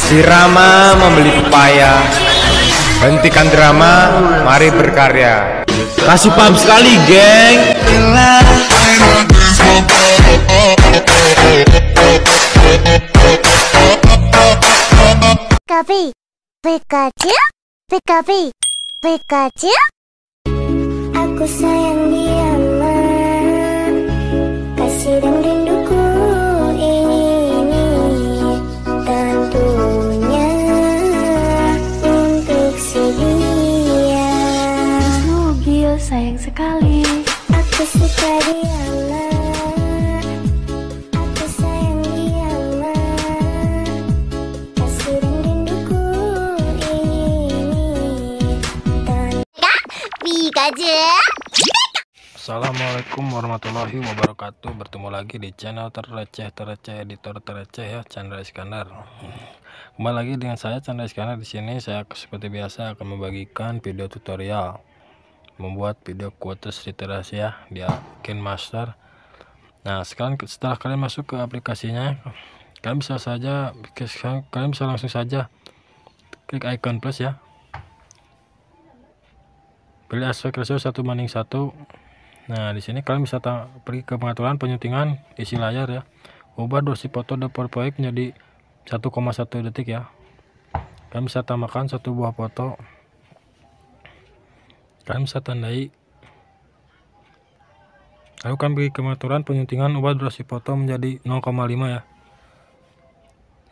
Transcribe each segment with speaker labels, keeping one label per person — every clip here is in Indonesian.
Speaker 1: si Rama membeli pepaya Hentikan drama, mari berkarya Kasih paham sekali geng Pikachu, Pikachu, Pikachu, Pikachu Aku sayang dia Assalamualaikum warahmatullahi wabarakatuh Bertemu lagi di channel terceh terceh editor terceh ya Chandra Iskandar Kembali lagi dengan saya Chandra Iskandar di sini Saya seperti biasa akan membagikan video tutorial Membuat video quotes literasi ya Di akin master Nah sekarang setelah kalian masuk ke aplikasinya Kalian bisa saja Kalian bisa langsung saja Klik icon plus ya pilih aspek ratio satu banding satu. nah di sini kalian bisa pergi ke pengaturan penyuntingan isi layar ya ubah durasi foto dan powerpoint menjadi 1,1 detik ya kalian bisa tambahkan satu buah foto kalian bisa tandai lalu kalian pergi ke pengaturan penyuntingan ubah durasi foto menjadi 0,5 ya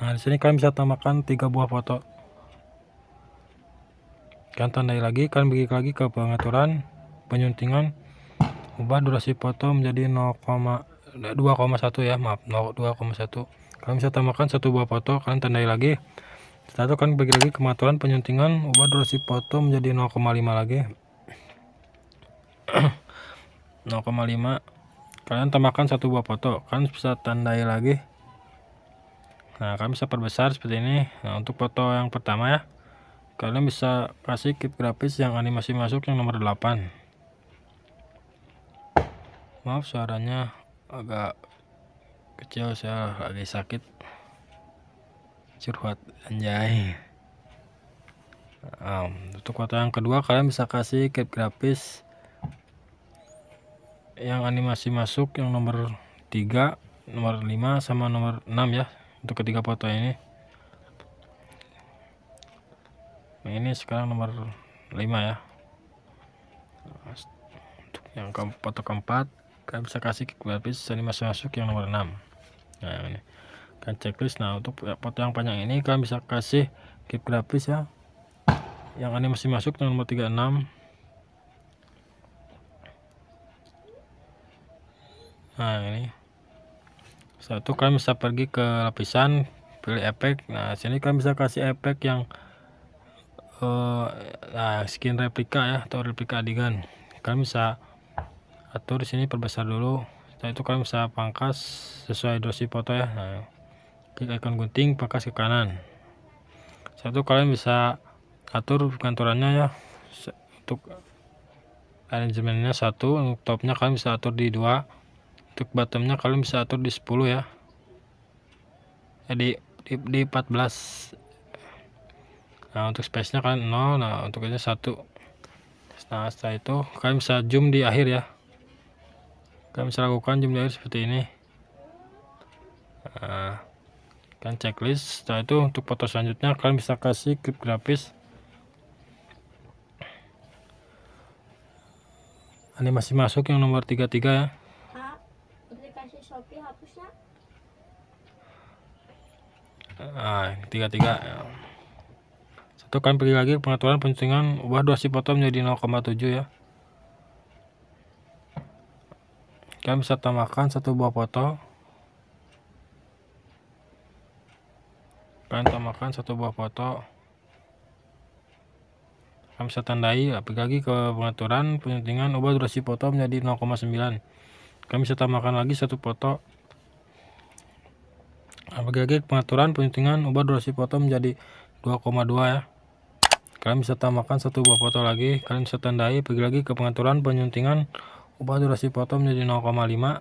Speaker 1: nah di sini kalian bisa tambahkan tiga buah foto Kalian tandai lagi, kalian bagi lagi ke pengaturan penyuntingan. Ubah durasi foto menjadi 0,2,1 eh, ya, maaf 0,2,1. Kalian bisa tambahkan satu buah foto, kalian tandai lagi. Setelah itu kalian bagi lagi pengaturan penyuntingan, ubah durasi foto menjadi 0,5 lagi. 0,5 kalian tambahkan satu buah foto kalian bisa tandai lagi nah kalian bisa perbesar seperti ini nah untuk foto yang pertama ya kalian bisa kasih keep grafis yang animasi masuk yang nomor 8 maaf suaranya agak kecil saya lagi sakit curhat anjay um, untuk kota yang kedua kalian bisa kasih keep grafis yang animasi masuk yang nomor 3 nomor 5 sama nomor 6 ya untuk ketiga foto ini nah ini sekarang nomor 5 ya untuk yang keempat atau keempat kalian bisa kasih kick habis ini masih masuk yang nomor 6 nah ini kan checklist nah untuk foto yang panjang ini kalian bisa kasih keep grafis ya yang ini masih masuk yang nomor 36 nah ini satu kalian bisa pergi ke lapisan pilih efek nah sini kalian bisa kasih efek yang nah, eh, skin replika ya atau replika adegan kalian bisa atur sini perbesar dulu setelah itu kalian bisa pangkas sesuai dosi foto ya nah, klik icon gunting pangkas ke kanan setelah kalian bisa atur kantorannya ya untuk arrangementnya satu untuk topnya kalian bisa atur di dua untuk bottomnya kalian bisa atur di 10 ya jadi eh, di, di 14 nah untuk space nya kalian 0 nah untuk ini 1 nah setelah itu kalian bisa zoom di akhir ya kalian bisa lakukan zoom di akhir seperti ini nah, kalian checklist setelah itu untuk foto selanjutnya kalian bisa kasih clip grafis ini masih masuk yang nomor 33 ya Shopee hapusnya? Ah, tiga tiga tekan kalian pergi lagi pengaturan pencengan ubah durasi foto menjadi 0,7 ya kalian bisa tambahkan satu buah foto kalian tambahkan satu buah foto kalian bisa tandai ya, pergi lagi ke pengaturan pencengan ubah durasi foto menjadi 0,9 kalian bisa tambahkan lagi satu foto nah, pergi lagi pengaturan penyuntingan ubah durasi foto menjadi 2,2 ya kalian bisa tambahkan satu buah foto lagi kalian bisa tandai pergi lagi ke pengaturan penyuntingan ubah durasi foto menjadi 0,5 0,5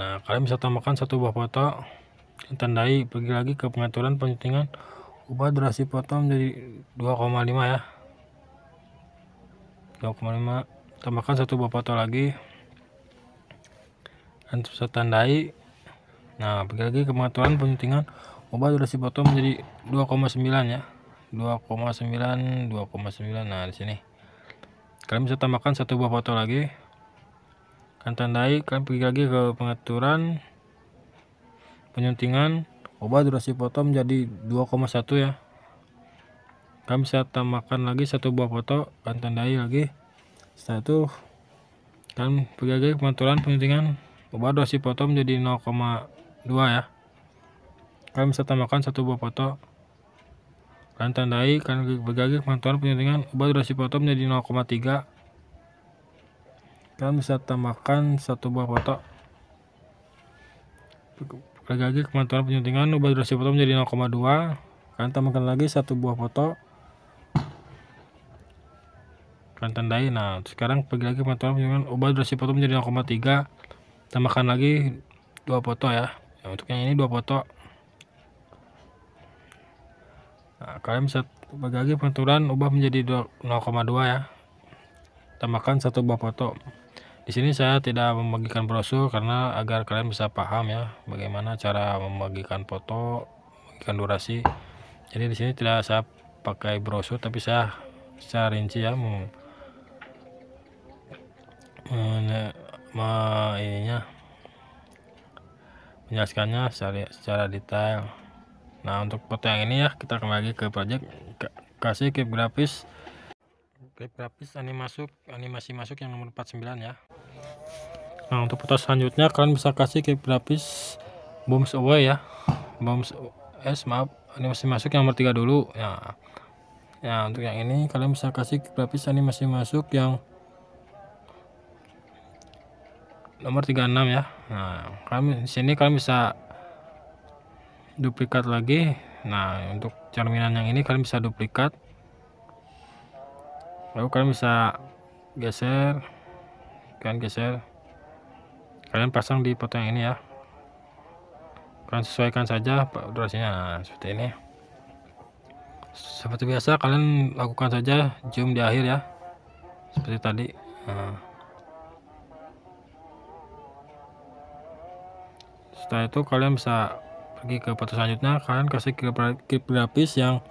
Speaker 1: nah kalian bisa tambahkan satu buah foto tandai pergi lagi ke pengaturan penyuntingan ubah durasi foto menjadi 2,5 ya 2,5 tambahkan satu buah foto lagi dan bisa tandai nah pergi lagi ke pengaturan penyuntingan obat durasi foto menjadi 2,9 ya 2,9 2,9 nah di sini kalian bisa tambahkan satu buah foto lagi kan tandai kalian pergi lagi ke pengaturan penyuntingan obat durasi foto menjadi 2,1 ya kalian bisa tambahkan lagi satu buah foto kan tandai lagi satu, kan kalian pergi lagi ke pengaturan penyuntingan obat durasi foto menjadi 0,2 ya kalian bisa tambahkan satu buah foto kalian tandai kalian berbagi pengetahuan kan penyuntingan ubah durasi foto menjadi 0,3 kalian bisa tambahkan satu buah foto berbagi kemantuan penyuntingan ubah durasi foto menjadi 0,2 kalian tambahkan lagi satu buah foto kalian tandai nah sekarang pergi lagi pengetahuan kan penyuntingan ubah durasi foto menjadi 0,3 tambahkan lagi dua foto ya, ya untuk yang ini dua foto kalian bisa bagi penuturan ubah menjadi 0,2 ya. Tambahkan satu buah foto. Di sini saya tidak membagikan brosur karena agar kalian bisa paham ya bagaimana cara membagikan foto, membagikan durasi. Jadi di sini tidak saya pakai brosur tapi saya secara rinci ya mau men, ini ininya menjelaskannya secara, secara detail nah untuk foto yang ini ya kita kembali ke project kasih clip grafis clip grafis animasi masuk animasi masuk yang nomor 49 ya nah untuk foto selanjutnya kalian bisa kasih clip grafis bombs away ya bombs es maaf animasi masuk yang nomor tiga dulu ya ya untuk yang ini kalian bisa kasih clip grafis animasi masuk yang nomor 36 ya nah kalian di sini kalian bisa duplikat lagi nah untuk cerminan yang ini kalian bisa duplikat lalu kalian bisa geser kalian geser kalian pasang di foto yang ini ya kalian sesuaikan saja durasinya nah, seperti ini seperti biasa kalian lakukan saja zoom di akhir ya seperti tadi nah. setelah itu kalian bisa pergi ke foto selanjutnya kalian kasih klip grafis yang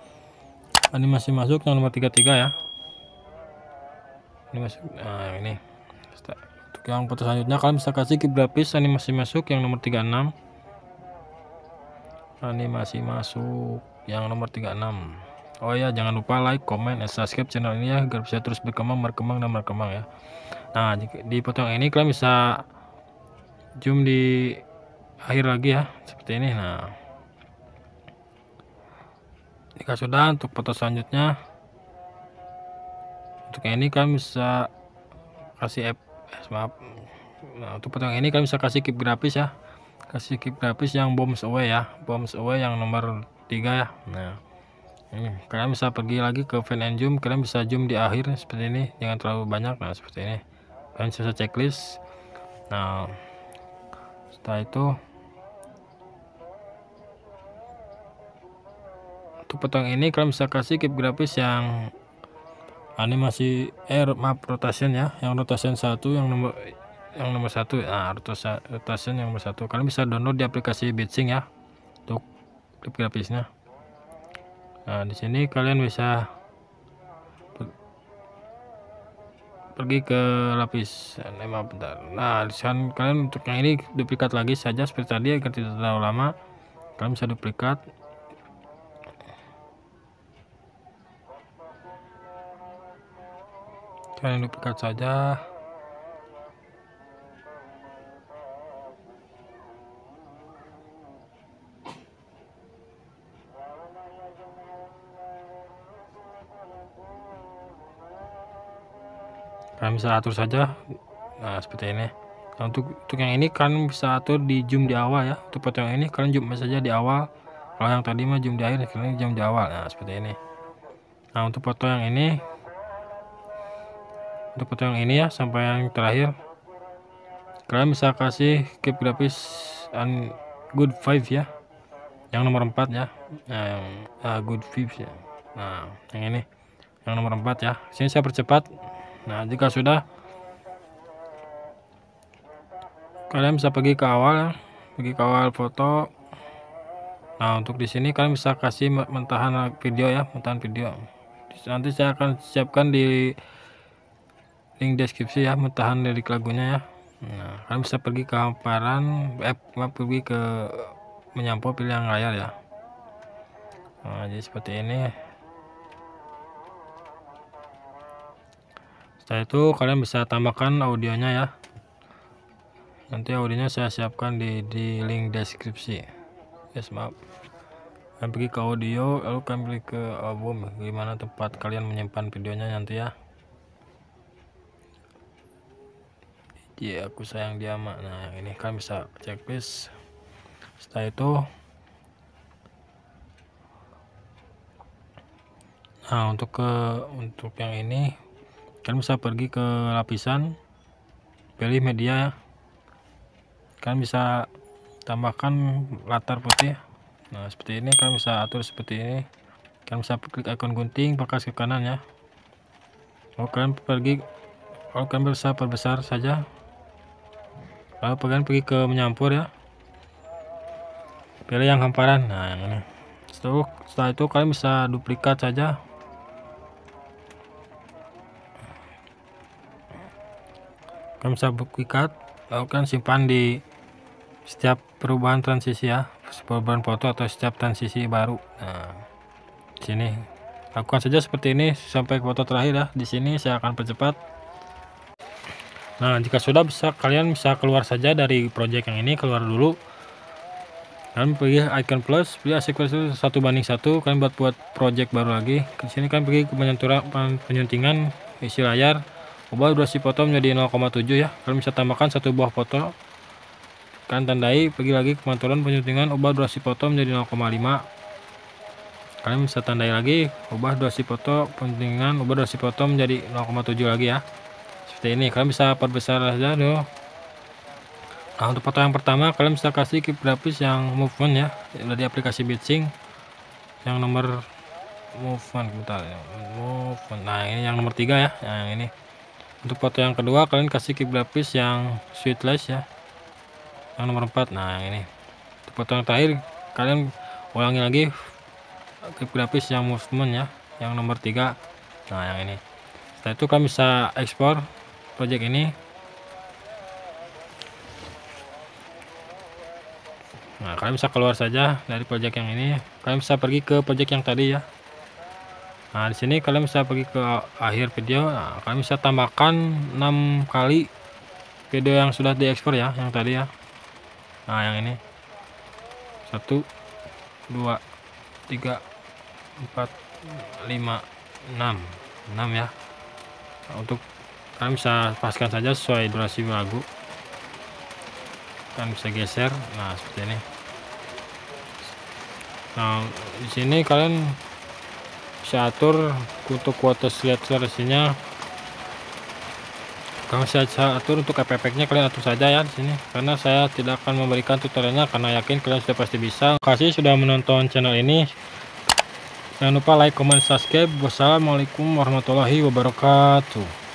Speaker 1: ini masih masuk yang nomor 33 ya ini masuk nah ini untuk yang foto selanjutnya kalian bisa kasih klip grafis animasi masuk yang nomor 36 animasi masuk yang nomor 36 oh ya jangan lupa like comment dan subscribe channel ini ya agar bisa terus berkembang berkembang dan berkembang ya nah di foto ini kalian bisa zoom di akhir lagi ya seperti ini nah jika sudah untuk foto selanjutnya untuk yang ini kalian bisa kasih app eh, maaf nah, untuk foto yang ini kalian bisa kasih keep grafis ya kasih keep grafis yang bombs away ya bombs away yang nomor 3 ya nah ini kalian bisa pergi lagi ke fan and zoom kalian bisa zoom di akhir seperti ini jangan terlalu banyak nah seperti ini kalian bisa checklist nah setelah itu untuk petang ini kalian bisa kasih keep grafis yang animasi eh map rotation ya yang rotation satu yang nomor yang nomor satu nah rotation, yang nomor satu kalian bisa download di aplikasi Bitsing ya untuk keep grafisnya nah di sini kalian bisa pergi ke lapis map bentar nah disan kalian untuk yang ini duplikat lagi saja seperti tadi agar tidak terlalu lama kalian bisa duplikat kalian lupakan saja kalian bisa atur saja nah seperti ini nah, untuk untuk yang ini kalian bisa atur di zoom di awal ya untuk foto yang ini kalian zoom saja di awal kalau yang tadi mah zoom di akhir kalian zoom di awal nah seperti ini nah untuk foto yang ini untuk foto yang ini ya sampai yang terakhir kalian bisa kasih keep grafis and good five ya yang nomor 4 ya yang uh, good five ya nah yang ini yang nomor 4 ya sini saya percepat nah jika sudah kalian bisa pergi ke awal ya pergi ke awal foto nah untuk di sini kalian bisa kasih mentahan video ya mentahan video nanti saya akan siapkan di link deskripsi ya mentahan dari lagunya ya nah kalian bisa pergi ke hamparan eh pergi ke pilih yang layar ya nah, jadi seperti ini setelah itu kalian bisa tambahkan audionya ya nanti audionya saya siapkan di, di link deskripsi yes maaf kalian pergi ke audio lalu kalian pergi ke album gimana tempat kalian menyimpan videonya nanti ya Ye iya, aku sayang dia mak nah ini kan bisa checklist setelah itu nah untuk ke untuk yang ini kan bisa pergi ke lapisan pilih media Kan bisa tambahkan latar putih nah seperti ini kan bisa atur seperti ini Kan bisa klik ikon gunting bekas ke kanan ya Oke, pergi Oke, kalian bisa perbesar saja lalu kalian pergi ke menyampur ya pilih yang hamparan nah yang ini setelah, setelah itu kalian bisa duplikat saja kalian bisa duplikat lalu kalian simpan di setiap perubahan transisi ya perubahan foto atau setiap transisi baru nah sini lakukan saja seperti ini sampai foto terakhir ya di sini saya akan percepat Nah, jika sudah bisa kalian bisa keluar saja dari project yang ini, keluar dulu. Kalian pilih icon plus, pilih asik satu banding satu. Kalian buat buat project baru lagi. ke sini kalian pergi ke penyuntingan isi layar. Ubah durasi foto menjadi 0,7 ya. Kalian bisa tambahkan satu buah foto. Kalian tandai, pergi lagi ke pengaturan penyuntingan, ubah durasi foto menjadi 0,5. Kalian bisa tandai lagi, ubah durasi foto, penyuntingan, ubah durasi foto menjadi 0,7 lagi ya seperti ini kalian bisa perbesar saja loh nah untuk foto yang pertama kalian bisa kasih keep grafis yang movement ya dari aplikasi bitching yang nomor movement bentar ya movement nah ini yang nomor tiga ya nah, yang ini untuk foto yang kedua kalian kasih keep grafis yang sweetless ya yang nomor empat. nah yang ini untuk foto yang terakhir kalian ulangi lagi keep grafis yang movement ya yang nomor tiga nah yang ini setelah itu kalian bisa ekspor project ini nah kalian bisa keluar saja dari project yang ini kalian bisa pergi ke project yang tadi ya nah di sini kalian bisa pergi ke akhir video nah, kalian bisa tambahkan 6 kali video yang sudah diekspor ya yang tadi ya nah yang ini 1 2 3 4 5 6 6 ya nah, untuk kalian bisa paskan saja sesuai durasi lagu kalian bisa geser nah seperti ini nah di sini kalian bisa atur untuk kuota slide selesainya kalian bisa atur untuk efek-efeknya kalian atur saja ya di sini karena saya tidak akan memberikan tutorialnya karena yakin kalian sudah pasti bisa Terima kasih sudah menonton channel ini jangan lupa like comment subscribe wassalamualaikum warahmatullahi wabarakatuh